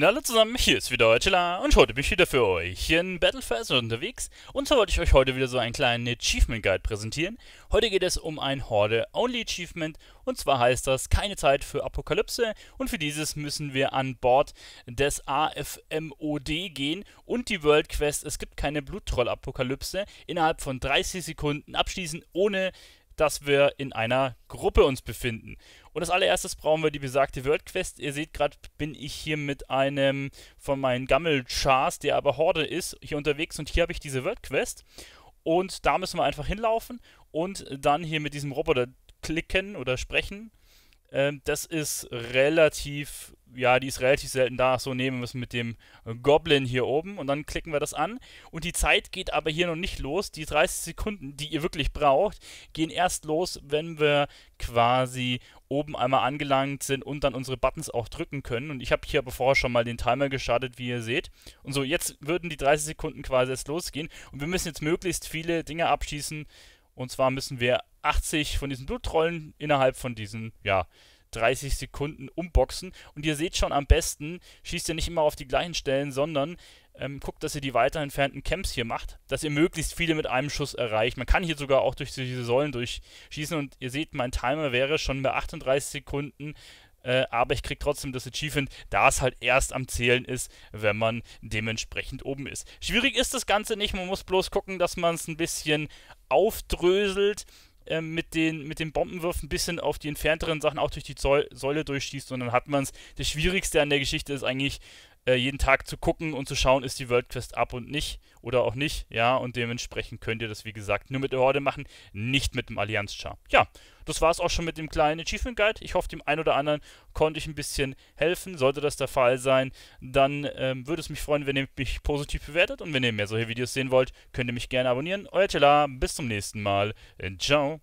Hallo zusammen, hier ist wieder Chilla und heute bin ich wieder für euch in Battlefest unterwegs und zwar wollte ich euch heute wieder so einen kleinen Achievement Guide präsentieren. Heute geht es um ein Horde Only Achievement und zwar heißt das keine Zeit für Apokalypse und für dieses müssen wir an Bord des AFMOD gehen und die World Quest Es gibt keine Bluttroll Apokalypse innerhalb von 30 Sekunden abschließen, ohne dass wir in einer Gruppe uns befinden. Und als allererstes brauchen wir die besagte World Quest. Ihr seht gerade, bin ich hier mit einem von meinen Gammel-Chars, der aber Horde ist, hier unterwegs und hier habe ich diese World Quest. Und da müssen wir einfach hinlaufen und dann hier mit diesem Roboter klicken oder sprechen. Ähm, das ist relativ ja, die ist relativ selten da. So nehmen wir es mit dem äh, Goblin hier oben und dann klicken wir das an. Und die Zeit geht aber hier noch nicht los. Die 30 Sekunden, die ihr wirklich braucht, gehen erst los, wenn wir quasi oben einmal angelangt sind und dann unsere Buttons auch drücken können. Und ich habe hier aber vorher schon mal den Timer gestartet, wie ihr seht. Und so, jetzt würden die 30 Sekunden quasi erst losgehen. Und wir müssen jetzt möglichst viele Dinge abschießen. Und zwar müssen wir 80 von diesen Blutrollen innerhalb von diesen, ja, 30 Sekunden umboxen. Und ihr seht schon, am besten schießt ihr nicht immer auf die gleichen Stellen, sondern ähm, guckt, dass ihr die weiter entfernten Camps hier macht, dass ihr möglichst viele mit einem Schuss erreicht. Man kann hier sogar auch durch diese Säulen durchschießen und ihr seht, mein Timer wäre schon bei 38 Sekunden, äh, aber ich kriege trotzdem das Achievement, da es halt erst am Zählen ist, wenn man dementsprechend oben ist. Schwierig ist das Ganze nicht, man muss bloß gucken, dass man es ein bisschen aufdröselt ähm, mit, den, mit den Bombenwürfen ein bisschen auf die entfernteren Sachen auch durch die Säule durchschießt und dann hat man es. Das Schwierigste an der Geschichte ist eigentlich, äh, jeden Tag zu gucken und zu schauen, ist die World Quest ab und nicht oder auch nicht. Ja, und dementsprechend könnt ihr das, wie gesagt, nur mit der Horde machen, nicht mit dem Allianz-Char. Ja, das war es auch schon mit dem kleinen Achievement Guide. Ich hoffe, dem einen oder anderen konnte ich ein bisschen helfen. Sollte das der Fall sein, dann ähm, würde es mich freuen, wenn ihr mich positiv bewertet. Und wenn ihr mehr solche Videos sehen wollt, könnt ihr mich gerne abonnieren. Euer Tela, bis zum nächsten Mal. Äh, ciao.